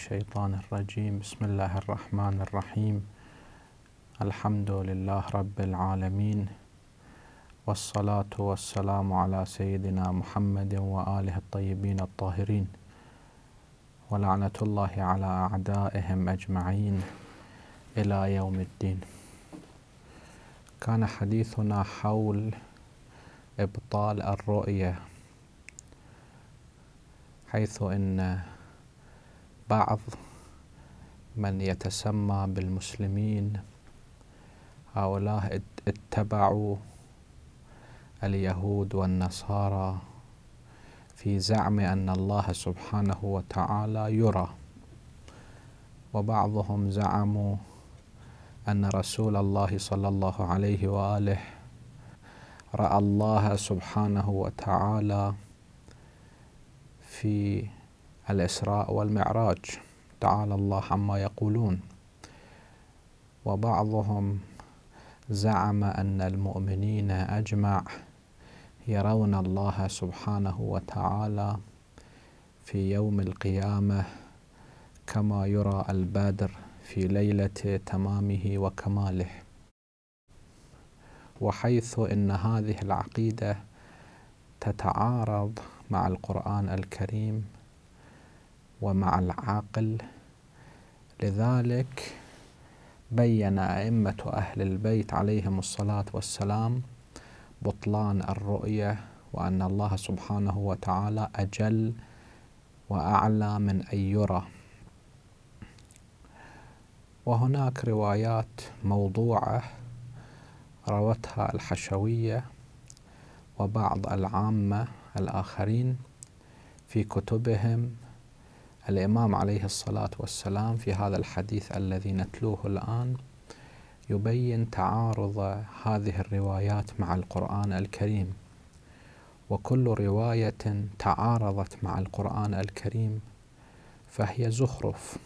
الشيطان الرجيم بسم الله الرحمن الرحيم الحمد لله رب العالمين والصلاة والسلام على سيدنا محمد وآله الطيبين الطاهرين ولعنة الله على أعدائهم أجمعين إلى يوم الدين كان حديثنا حول إبطال الرؤية حيث أن بعض من يتسمى بالمسلمين هؤلاء اتبعوا اليهود والنصارى في زعم أن الله سبحانه وتعالى يرى وبعضهم زعموا أن رسول الله صلى الله عليه وآله رأى الله سبحانه وتعالى في الإسراء والمعراج تعالى الله عما يقولون وبعضهم زعم أن المؤمنين أجمع يرون الله سبحانه وتعالى في يوم القيامة كما يرى البدر في ليلة تمامه وكماله وحيث أن هذه العقيدة تتعارض مع القرآن الكريم ومع العاقل لذلك بين أئمة أهل البيت عليهم الصلاة والسلام بطلان الرؤية وأن الله سبحانه وتعالى أجل وأعلى من أن يرى وهناك روايات موضوعة روتها الحشوية وبعض العامة الآخرين في كتبهم الإمام عليه الصلاة والسلام في هذا الحديث الذي نتلوه الآن يبين تعارض هذه الروايات مع القرآن الكريم وكل رواية تعارضت مع القرآن الكريم فهي زخرف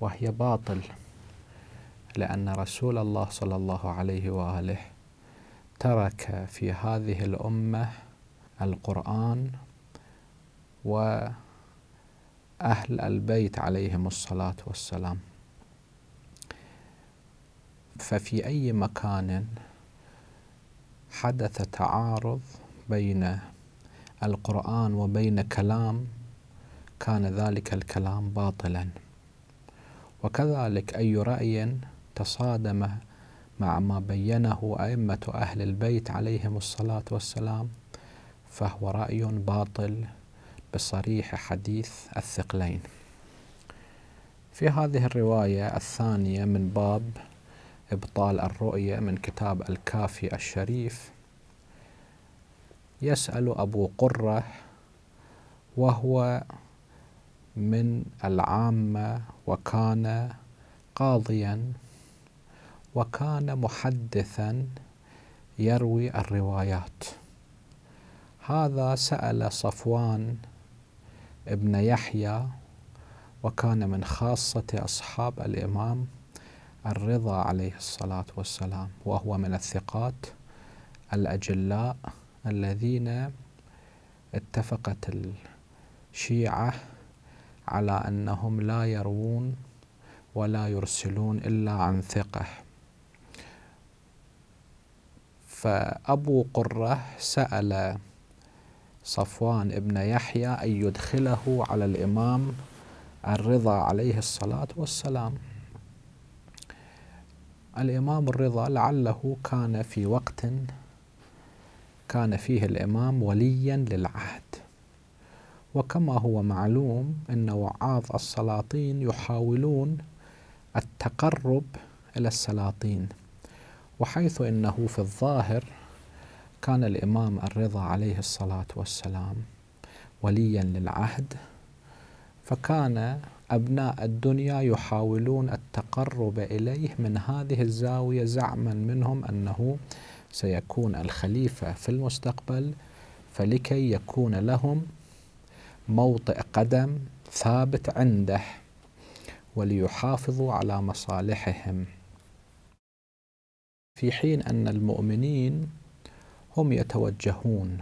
وهي باطل لأن رسول الله صلى الله عليه وآله ترك في هذه الأمة القرآن و أهل البيت عليهم الصلاة والسلام ففي أي مكان حدث تعارض بين القرآن وبين كلام كان ذلك الكلام باطلا وكذلك أي رأي تصادم مع ما بينه أئمة أهل البيت عليهم الصلاة والسلام فهو رأي باطل بصريح حديث الثقلين في هذه الرواية الثانية من باب إبطال الرؤية من كتاب الكافي الشريف يسأل أبو قرة وهو من العامة وكان قاضيا وكان محدثا يروي الروايات هذا سأل صفوان ابن يحيى وكان من خاصة أصحاب الإمام الرضا عليه الصلاة والسلام وهو من الثقات الأجلاء الذين اتفقت الشيعة على أنهم لا يروون ولا يرسلون إلا عن ثقة فأبو قرة سأل صفوان ابن يحيى أن يدخله على الإمام الرضا عليه الصلاة والسلام الإمام الرضا لعله كان في وقت كان فيه الإمام وليا للعهد وكما هو معلوم أن وعاظ السلاطين يحاولون التقرب إلى السلاطين وحيث أنه في الظاهر كان الإمام الرضا عليه الصلاة والسلام وليا للعهد فكان أبناء الدنيا يحاولون التقرب إليه من هذه الزاوية زعما منهم أنه سيكون الخليفة في المستقبل فلكي يكون لهم موطئ قدم ثابت عنده وليحافظوا على مصالحهم في حين أن المؤمنين هم يتوجهون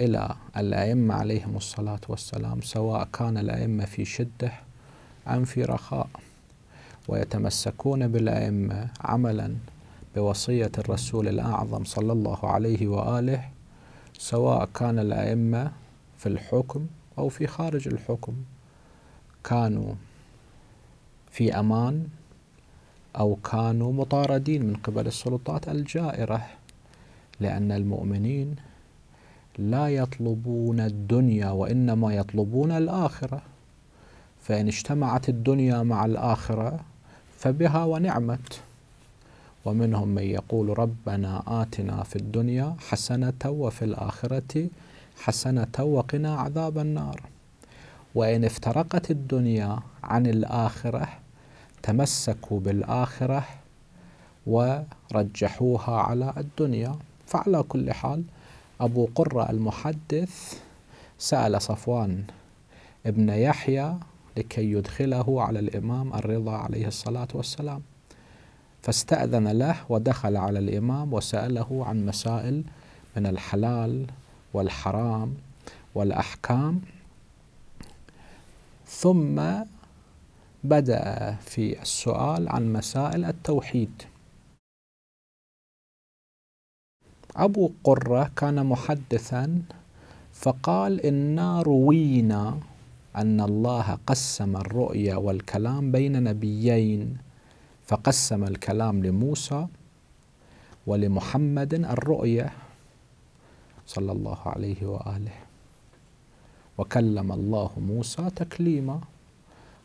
إلى الأئمة عليهم الصلاة والسلام سواء كان الأئمة في شدة أم في رخاء ويتمسكون بالأئمة عملا بوصية الرسول الأعظم صلى الله عليه وآله سواء كان الأئمة في الحكم أو في خارج الحكم كانوا في أمان أو كانوا مطاردين من قبل السلطات الجائرة لأن المؤمنين لا يطلبون الدنيا وإنما يطلبون الآخرة فإن اجتمعت الدنيا مع الآخرة فبها ونعمت ومنهم من يقول ربنا آتنا في الدنيا حسنة وفي الآخرة حسنة وقنا عذاب النار وإن افترقت الدنيا عن الآخرة تمسكوا بالآخرة ورجحوها على الدنيا فعلى كل حال أبو قرة المحدث سأل صفوان ابن يحيى لكي يدخله على الإمام الرضا عليه الصلاة والسلام فاستأذن له ودخل على الإمام وسأله عن مسائل من الحلال والحرام والأحكام ثم بدأ في السؤال عن مسائل التوحيد أبو قرة كان محدثا فقال إنا روينا أن الله قسم الرؤيا والكلام بين نبيين فقسم الكلام لموسى ولمحمد الرؤيا صلى الله عليه وآله وكلم الله موسى تكليما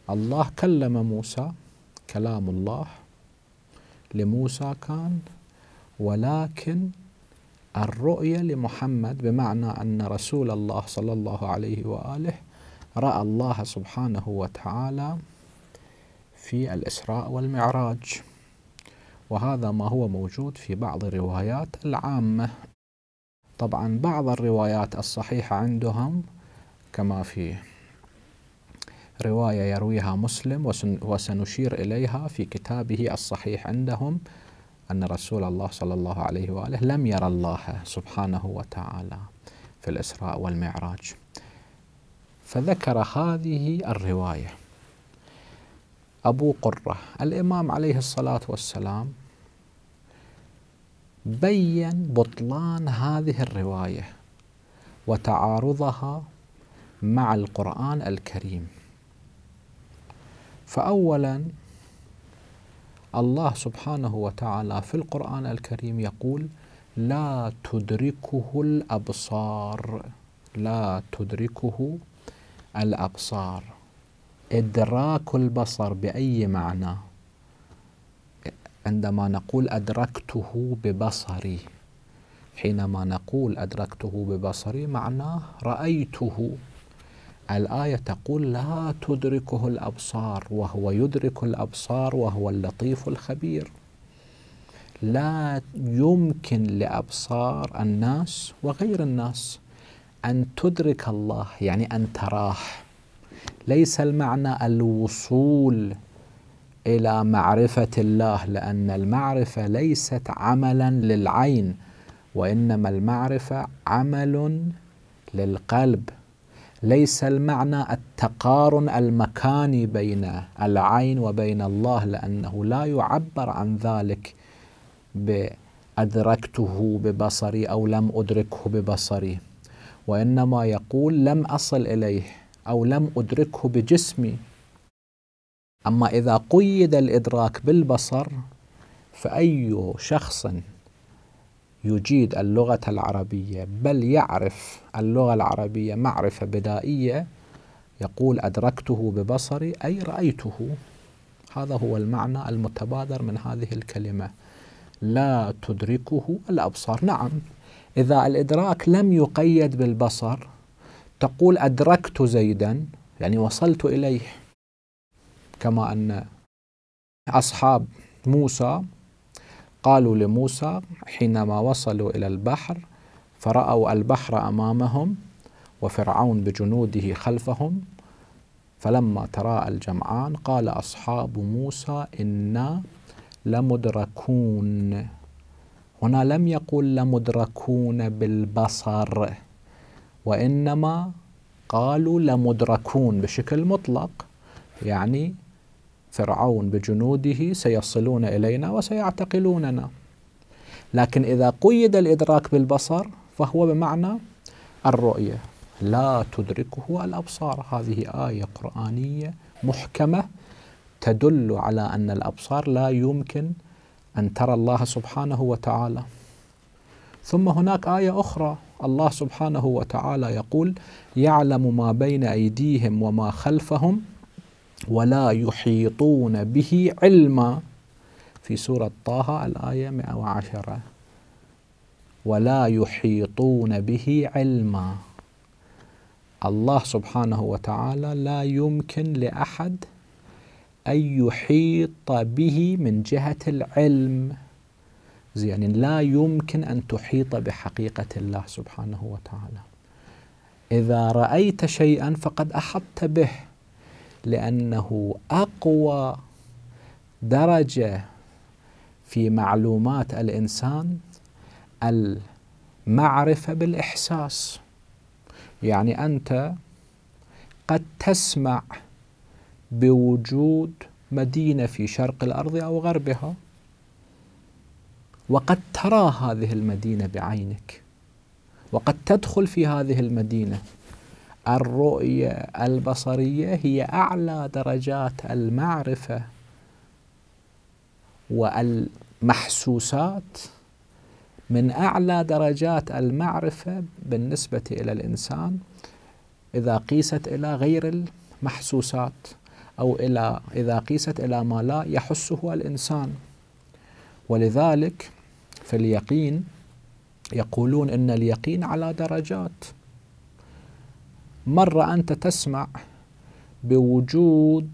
الله كلم موسى كلام الله لموسى كان ولكن الرؤية لمحمد بمعنى أن رسول الله صلى الله عليه وآله رأى الله سبحانه وتعالى في الإسراء والمعراج وهذا ما هو موجود في بعض الروايات العامة طبعا بعض الروايات الصحيحة عندهم كما في رواية يرويها مسلم وسنشير إليها في كتابه الصحيح عندهم أن رسول الله صلى الله عليه وآله لم يرى الله سبحانه وتعالى في الإسراء والمعراج فذكر هذه الرواية أبو قرة الإمام عليه الصلاة والسلام بين بطلان هذه الرواية وتعارضها مع القرآن الكريم فأولا الله سبحانه وتعالى في القرآن الكريم يقول لا تدركه الأبصار لا تدركه الأبصار إدراك البصر بأي معنى عندما نقول أدركته ببصري حينما نقول أدركته ببصري معناه رأيته الآية تقول لا تدركه الأبصار وهو يدرك الأبصار وهو اللطيف الخبير لا يمكن لأبصار الناس وغير الناس أن تدرك الله يعني أن تراه ليس المعنى الوصول إلى معرفة الله لأن المعرفة ليست عملا للعين وإنما المعرفة عمل للقلب ليس المعنى التقارن المكاني بين العين وبين الله لأنه لا يعبر عن ذلك بأدركته ببصري أو لم أدركه ببصري وإنما يقول لم أصل إليه أو لم أدركه بجسمي أما إذا قيد الإدراك بالبصر فأي شخص يجيد اللغة العربية بل يعرف اللغة العربية معرفة بدائية يقول أدركته ببصري أي رأيته هذا هو المعنى المتبادر من هذه الكلمة لا تدركه الأبصار نعم إذا الإدراك لم يقيد بالبصر تقول أدركت زيدا يعني وصلت إليه كما أن أصحاب موسى قالوا لموسى حينما وصلوا إلى البحر فرأوا البحر أمامهم وفرعون بجنوده خلفهم فلما تراءى الجمعان قال أصحاب موسى إنا لمدركون هنا لم يقل لمدركون بالبصر وإنما قالوا لمدركون بشكل مطلق يعني فرعون بجنوده سيصلون الينا وسيعتقلوننا لكن اذا قيد الادراك بالبصر فهو بمعنى الرؤيه لا تدركه الابصار هذه ايه قرانيه محكمه تدل على ان الابصار لا يمكن ان ترى الله سبحانه وتعالى ثم هناك ايه اخرى الله سبحانه وتعالى يقول يعلم ما بين ايديهم وما خلفهم ولا يحيطون به علما في سورة طه الآية 110 ولا يحيطون به علما الله سبحانه وتعالى لا يمكن لأحد أن يحيط به من جهة العلم زين يعني لا يمكن أن تحيط بحقيقة الله سبحانه وتعالى إذا رأيت شيئا فقد أحطت به لأنه أقوى درجة في معلومات الإنسان المعرفة بالإحساس يعني أنت قد تسمع بوجود مدينة في شرق الأرض أو غربها وقد ترى هذه المدينة بعينك وقد تدخل في هذه المدينة الرؤية البصرية هي أعلى درجات المعرفة والمحسوسات من أعلى درجات المعرفة بالنسبة إلى الإنسان إذا قيست إلى غير المحسوسات أو إلى إذا قيست إلى ما لا يحسه الإنسان ولذلك في اليقين يقولون ان اليقين على درجات مرة أنت تسمع بوجود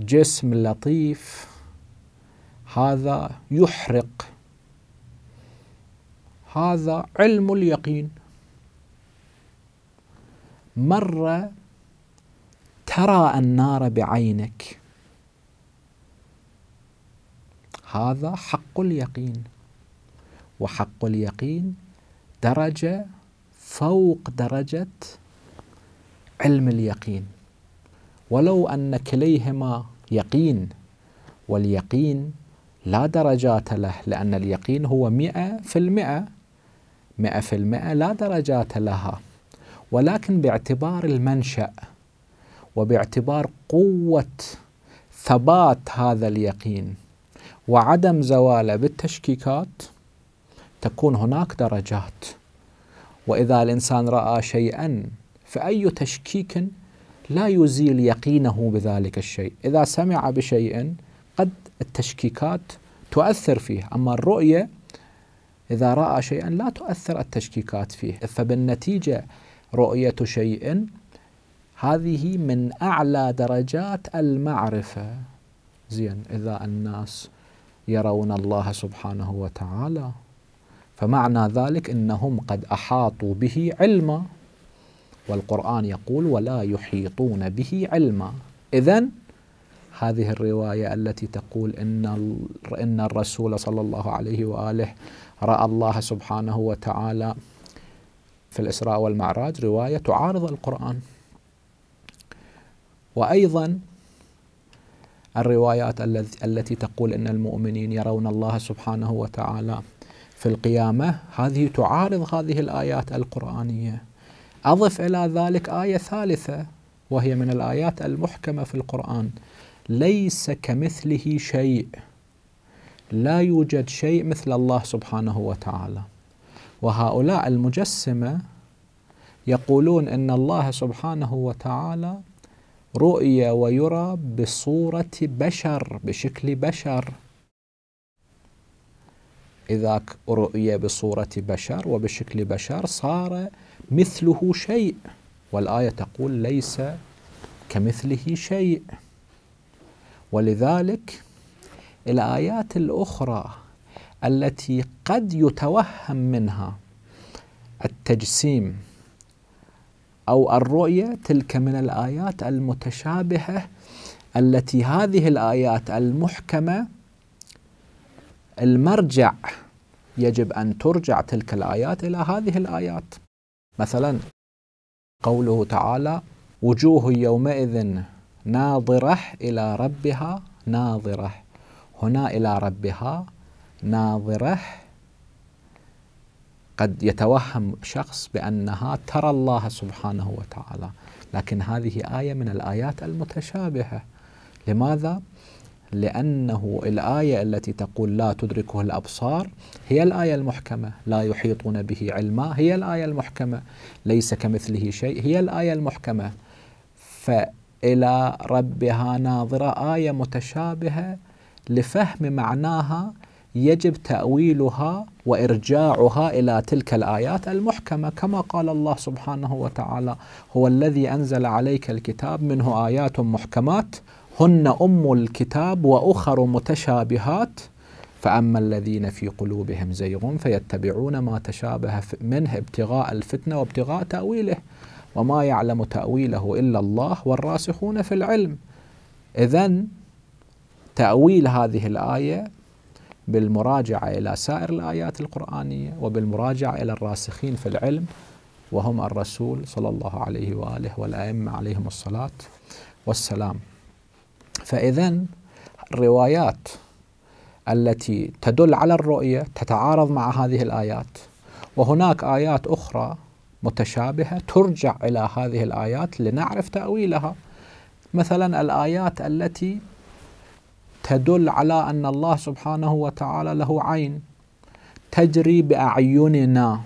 جسم لطيف هذا يحرق هذا علم اليقين مرة ترى النار بعينك هذا حق اليقين وحق اليقين درجة فوق درجة علم اليقين ولو ان كليهما يقين واليقين لا درجات له لأن اليقين هو مئة في المئة مئة في المئة لا درجات لها ولكن باعتبار المنشأ وباعتبار قوة ثبات هذا اليقين وعدم زواله بالتشكيكات تكون هناك درجات وإذا الإنسان رأى شيئا فأي تشكيك لا يزيل يقينه بذلك الشيء إذا سمع بشيء قد التشكيكات تؤثر فيه أما الرؤية إذا رأى شيئا لا تؤثر التشكيكات فيه فبالنتيجة رؤية شيء هذه من أعلى درجات المعرفة زين إذا الناس يرون الله سبحانه وتعالى فمعنى ذلك أنهم قد أحاطوا به علما والقرآن يقول ولا يحيطون به علما إذا هذه الرواية التي تقول إن, إن الرسول صلى الله عليه وآله رأى الله سبحانه وتعالى في الإسراء والمعراج رواية تعارض القرآن وأيضا الروايات التي تقول ان المؤمنين يرون الله سبحانه وتعالى في القيامه هذه تعارض هذه الايات القرانيه أضف إلى ذلك آية ثالثة وهي من الآيات المحكمة في القرآن ليس كمثله شيء لا يوجد شيء مثل الله سبحانه وتعالى وهؤلاء المجسمة يقولون ان الله سبحانه وتعالى رؤي ويرى بصوره بشر بشكل بشر إذا رؤي بصورة بشر وبشكل بشر صار مثله شيء والآية تقول ليس كمثله شيء ولذلك الآيات الأخرى التي قد يتوهم منها التجسيم أو الرؤية تلك من الآيات المتشابهة التي هذه الآيات المحكمة المرجع يجب أن ترجع تلك الآيات إلى هذه الآيات مثلا قوله تعالى وجوه يومئذ ناظرة إلى ربها ناظرة هنا إلى ربها ناظرة قد يتوهم شخص بأنها ترى الله سبحانه وتعالى لكن هذه آية من الآيات المتشابهة لماذا؟ لأنه الآية التي تقول لا تدركه الأبصار هي الآية المحكمة لا يحيطون به علما هي الآية المحكمة ليس كمثله شيء هي الآية المحكمة فإلى ربها ناظرة آية متشابهة لفهم معناها يجب تأويلها وإرجاعها إلى تلك الآيات المحكمة كما قال الله سبحانه وتعالى هو الذي أنزل عليك الكتاب منه آيات محكمات هن أم الكتاب وأخر متشابهات فأما الذين في قلوبهم زيغ فيتبعون ما تشابه منه ابتغاء الفتنة وابتغاء تأويله وما يعلم تأويله إلا الله والراسخون في العلم إذا تأويل هذه الآية بالمراجعة إلى سائر الآيات القرآنية وبالمراجعة إلى الراسخين في العلم وهم الرسول صلى الله عليه وآله والأئمة عليهم الصلاة والسلام فإذا الروايات التي تدل على الرؤية تتعارض مع هذه الآيات وهناك آيات أخرى متشابهة ترجع إلى هذه الآيات لنعرف تأويلها مثلا الآيات التي تدل على أن الله سبحانه وتعالى له عين تجري بأعيننا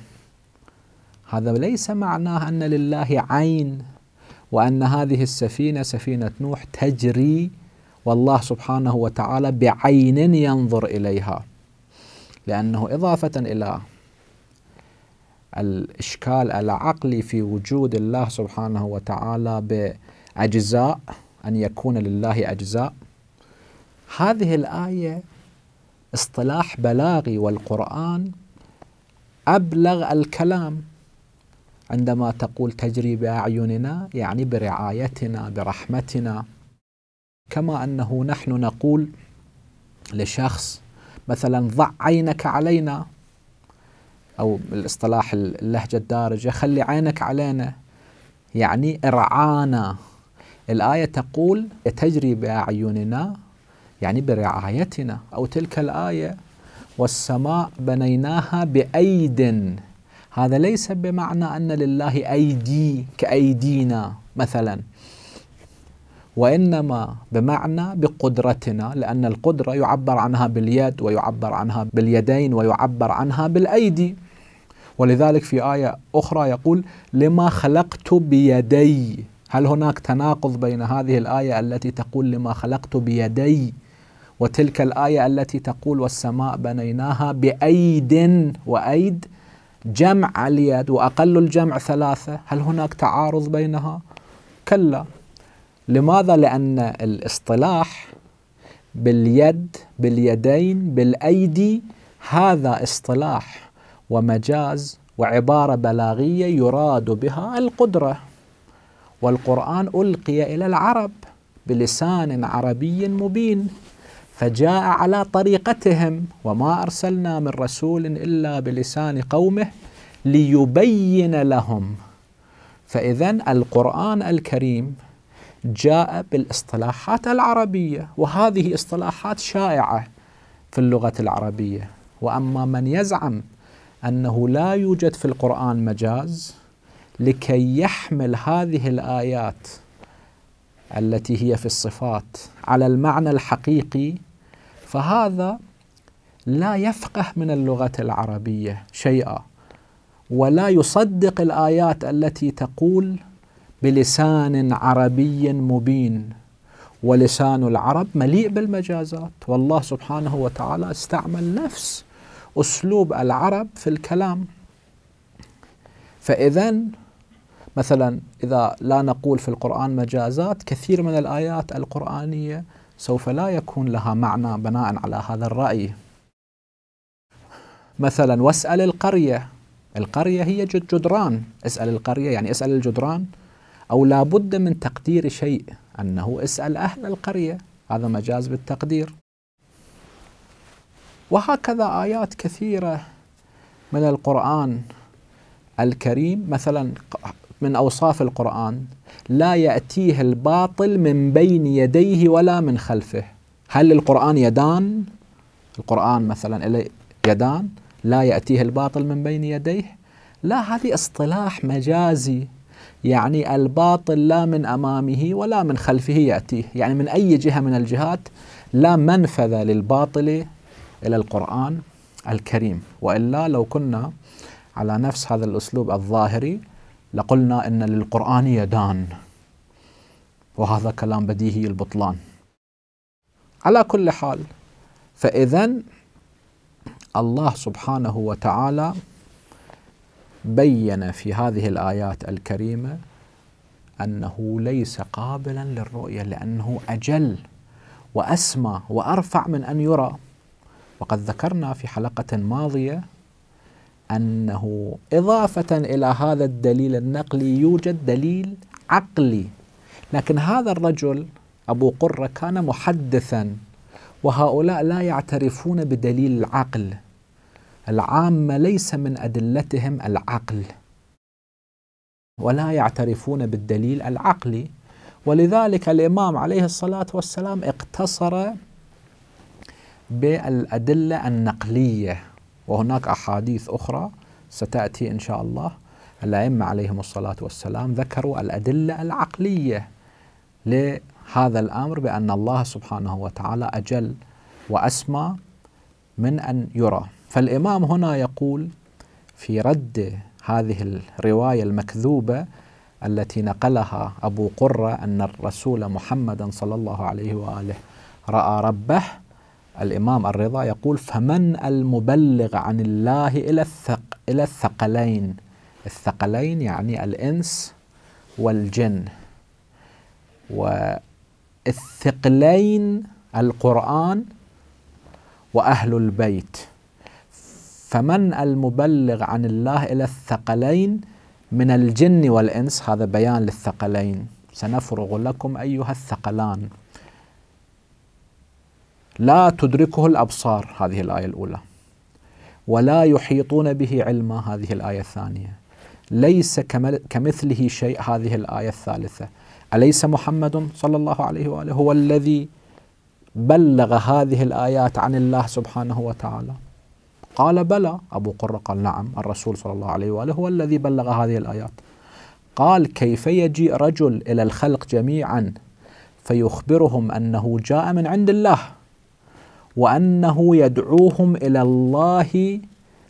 هذا ليس معناه أن لله عين وأن هذه السفينة سفينة نوح تجري والله سبحانه وتعالى بعين ينظر اليها لانه اضافه الى الاشكال العقلي في وجود الله سبحانه وتعالى باجزاء ان يكون لله اجزاء هذه الايه اصطلاح بلاغي والقران ابلغ الكلام عندما تقول تجري باعيننا يعني برعايتنا برحمتنا كما أنه نحن نقول لشخص مثلا ضع عينك علينا أو بالاصطلاح اللهجة الدارجة خلي عينك علينا يعني ارعانا الآية تقول تجري بأعيننا يعني برعايتنا أو تلك الآية والسماء بنيناها بأيد هذا ليس بمعنى أن لله أيدي كأيدينا مثلا وانما بمعنى بقدرتنا لان القدره يعبر عنها باليد ويعبر عنها باليدين ويعبر عنها بالايدي ولذلك في ايه اخرى يقول لما خلقت بيدي هل هناك تناقض بين هذه الايه التي تقول لما خلقت بيدي وتلك الايه التي تقول والسماء بنيناها بايد وايد جمع اليد واقل الجمع ثلاثه هل هناك تعارض بينها كلا لماذا؟ لأن الاصطلاح باليد باليدين بالأيدي هذا اصطلاح ومجاز وعبارة بلاغية يراد بها القدرة والقرآن ألقي إلى العرب بلسان عربي مبين فجاء على طريقتهم وما أرسلنا من رسول إلا بلسان قومه ليبين لهم فإذا القرآن الكريم جاء بالاصطلاحات العربية وهذه اصطلاحات شائعة في اللغة العربية وأما من يزعم أنه لا يوجد في القرآن مجاز لكي يحمل هذه الآيات التي هي في الصفات على المعنى الحقيقي فهذا لا يفقه من اللغة العربية شيئا ولا يصدق الآيات التي تقول بلسان عربي مبين ولسان العرب مليء بالمجازات والله سبحانه وتعالى استعمل نفس أسلوب العرب في الكلام فإذا مثلا إذا لا نقول في القرآن مجازات كثير من الآيات القرآنية سوف لا يكون لها معنى بناء على هذا الرأي مثلا واسأل القرية القرية هي جدران اسأل القرية يعني اسأل الجدران أو لابد من تقدير شيء أنه اسأل أهل القرية هذا مجاز بالتقدير وهكذا آيات كثيرة من القرآن الكريم مثلا من أوصاف القرآن لا يأتيه الباطل من بين يديه ولا من خلفه هل القرآن يدان؟ القرآن مثلا يدان لا يأتيه الباطل من بين يديه لا هذه اصطلاح مجازي يعني الباطل لا من امامه ولا من خلفه ياتيه، يعني من اي جهه من الجهات لا منفذ للباطل الى القران الكريم، والا لو كنا على نفس هذا الاسلوب الظاهري لقلنا ان للقران يدان. وهذا كلام بديهي البطلان. على كل حال فاذا الله سبحانه وتعالى بين في هذه الايات الكريمه انه ليس قابلا للرؤيه لانه اجل واسمى وارفع من ان يرى وقد ذكرنا في حلقه ماضيه انه اضافه الى هذا الدليل النقلي يوجد دليل عقلي لكن هذا الرجل ابو قره كان محدثا وهؤلاء لا يعترفون بدليل العقل العامة ليس من أدلتهم العقل ولا يعترفون بالدليل العقلي ولذلك الإمام عليه الصلاة والسلام اقتصر بالأدلة النقلية وهناك أحاديث أخرى ستأتي إن شاء الله الأئمة عليهم الصلاة والسلام ذكروا الأدلة العقلية لهذا الأمر بأن الله سبحانه وتعالى أجل وأسمى من أن يرى فالإمام هنا يقول في رد هذه الرواية المكذوبة التي نقلها أبو قرة أن الرسول محمدا صلى الله عليه وآله رأى ربه الإمام الرضا يقول فمن المبلغ عن الله إلى الثق إلى الثقلين الثقلين يعني الإنس والجن والثقلين القرآن وأهل البيت فمن المبلغ عن الله إلى الثقلين من الجن والإنس هذا بيان للثقلين سنفرغ لكم أيها الثقلان لا تدركه الأبصار هذه الآية الأولى ولا يحيطون به علما هذه الآية الثانية ليس كمثله شيء هذه الآية الثالثة أليس محمد صلى الله عليه وآله هو الذي بلغ هذه الآيات عن الله سبحانه وتعالى قال بلى أبو قرة قال نعم الرسول صلى الله عليه وآله هو الذي بلغ هذه الآيات قال كيف يجيء رجل إلى الخلق جميعا فيخبرهم أنه جاء من عند الله وأنه يدعوهم إلى الله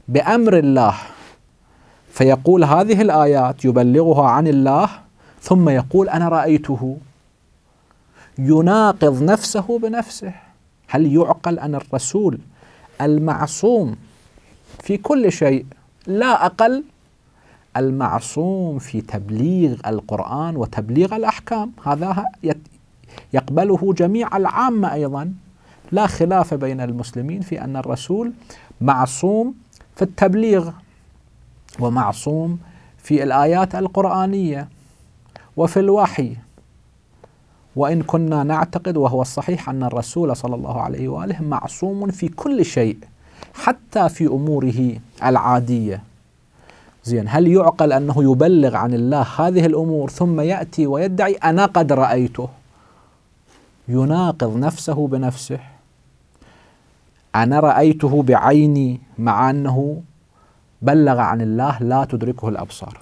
بأمر الله فيقول هذه الآيات يبلغها عن الله ثم يقول أنا رأيته يناقض نفسه بنفسه هل يعقل أن الرسول المعصوم في كل شيء لا أقل المعصوم في تبليغ القرآن وتبليغ الأحكام هذا يقبله جميع العامة أيضا لا خلاف بين المسلمين في أن الرسول معصوم في التبليغ ومعصوم في الآيات القرآنية وفي الوحي وإن كنا نعتقد وهو الصحيح أن الرسول صلى الله عليه وآله معصوم في كل شيء حتى في أموره العادية زين هل يعقل أنه يبلغ عن الله هذه الأمور ثم يأتي ويدعي أنا قد رأيته يناقض نفسه بنفسه أنا رأيته بعيني مع أنه بلغ عن الله لا تدركه الأبصار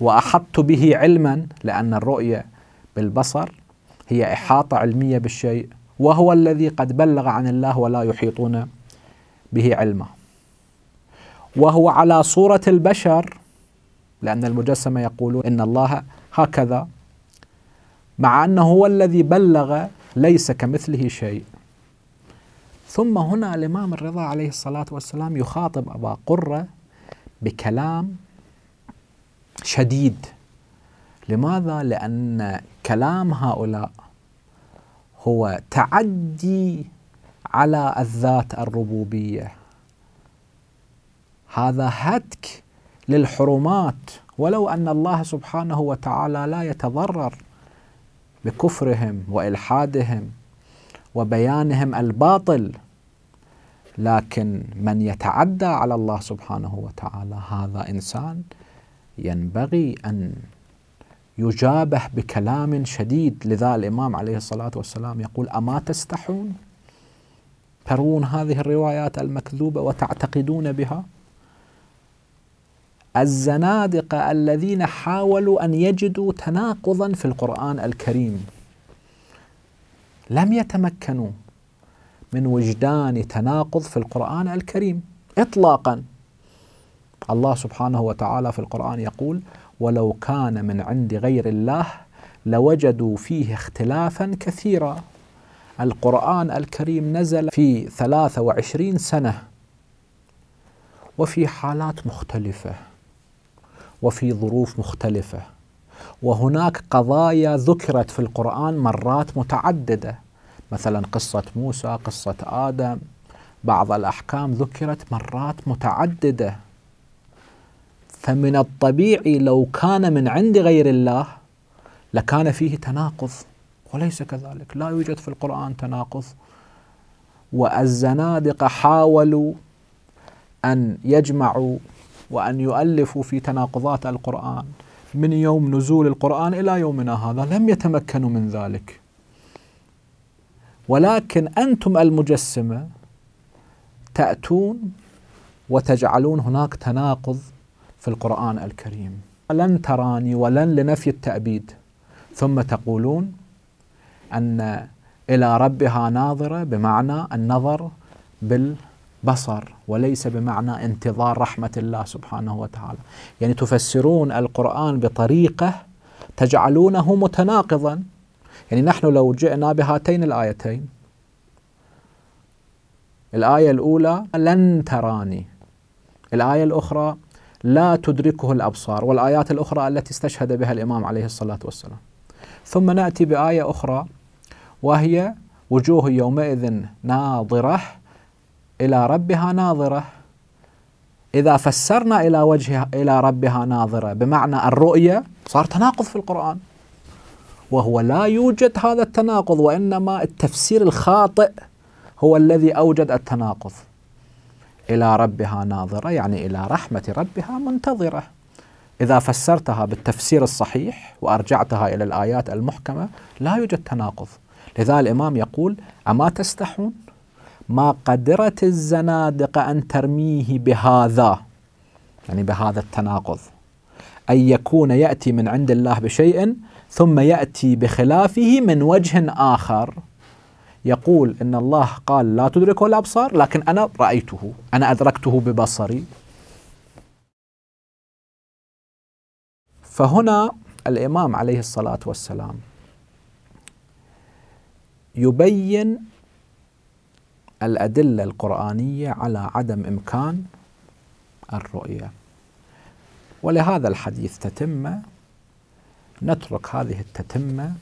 وأحطت به علما لأن الرؤية بالبصر هي إحاطة علمية بالشيء وهو الذي قد بلغ عن الله ولا يحيطون به علما وهو على صورة البشر لأن المجسمة يقولون إن الله هكذا مع أنه هو الذي بلغ ليس كمثله شيء ثم هنا الإمام الرضا عليه الصلاة والسلام يخاطب أبا قرة بكلام شديد لماذا؟ لأن كلام هؤلاء هو تعدي على الذات الربوبيه هذا هتك للحرمات ولو ان الله سبحانه وتعالى لا يتضرر بكفرهم والحادهم وبيانهم الباطل لكن من يتعدى على الله سبحانه وتعالى هذا انسان ينبغي ان يجابه بكلام شديد لذا الامام عليه الصلاه والسلام يقول اما تستحون ترون هذه الروايات المكذوبة وتعتقدون بها الزنادقة الذين حاولوا أن يجدوا تناقضا في القرآن الكريم لم يتمكنوا من وجدان تناقض في القرآن الكريم إطلاقا الله سبحانه وتعالى في القرآن يقول ولو كان من عند غير الله لوجدوا فيه اختلافا كثيرا القرآن الكريم نزل في 23 سنة وفي حالات مختلفة وفي ظروف مختلفة وهناك قضايا ذكرت في القرآن مرات متعددة مثلا قصة موسى قصة آدم بعض الأحكام ذكرت مرات متعددة فمن الطبيعي لو كان من عند غير الله لكان فيه تناقض وليس كذلك لا يوجد في القرآن تناقض والزنادقة حاولوا أن يجمعوا وأن يؤلفوا في تناقضات القرآن من يوم نزول القرآن إلى يومنا هذا لم يتمكنوا من ذلك ولكن أنتم المجسمة تأتون وتجعلون هناك تناقض في القرآن الكريم لن تراني ولن لنفي التأبيد ثم تقولون أن إلى ربها ناظرة بمعنى النظر بالبصر وليس بمعنى انتظار رحمة الله سبحانه وتعالى يعني تفسرون القرآن بطريقة تجعلونه متناقضا يعني نحن لو جئنا بهاتين الآيتين الآية الأولى لن تراني الآية الأخرى لا تدركه الأبصار والآيات الأخرى التي استشهد بها الإمام عليه الصلاة والسلام ثم نأتي بآية أخرى وهي وجوه يومئذ ناظرة إلى ربها ناظرة إذا فسرنا إلى وجهها إلى ربها ناظرة بمعنى الرؤية صار تناقض في القرآن وهو لا يوجد هذا التناقض وإنما التفسير الخاطئ هو الذي أوجد التناقض إلى ربها ناظرة يعني إلى رحمة ربها منتظرة إذا فسرتها بالتفسير الصحيح وأرجعتها إلى الآيات المحكمة لا يوجد تناقض لذا الإمام يقول أما تستحون ما قدرت الزنادقة أن ترميه بهذا يعني بهذا التناقض أن يكون يأتي من عند الله بشيء ثم يأتي بخلافه من وجه آخر يقول إن الله قال لا تدركه الأبصار لكن أنا رأيته أنا أدركته ببصري فهنا الإمام عليه الصلاة والسلام يبين الأدلة القرآنية على عدم إمكان الرؤية ولهذا الحديث تتمة نترك هذه التتمة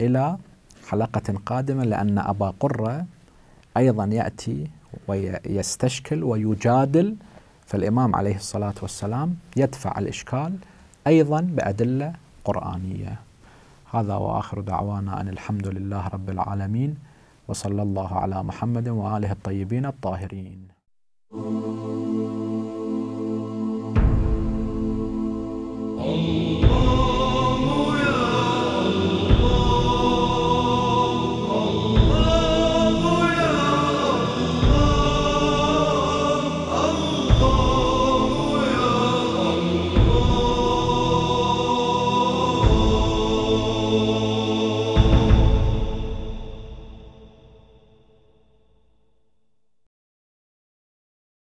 إلى حلقة قادمة لأن أبا قرة أيضا يأتي ويستشكل ويجادل فالإمام عليه الصلاة والسلام يدفع الإشكال أيضا بأدلة قرآنية هذا واخر دعوانا ان الحمد لله رب العالمين وصلى الله على محمد واله الطيبين الطاهرين. Oh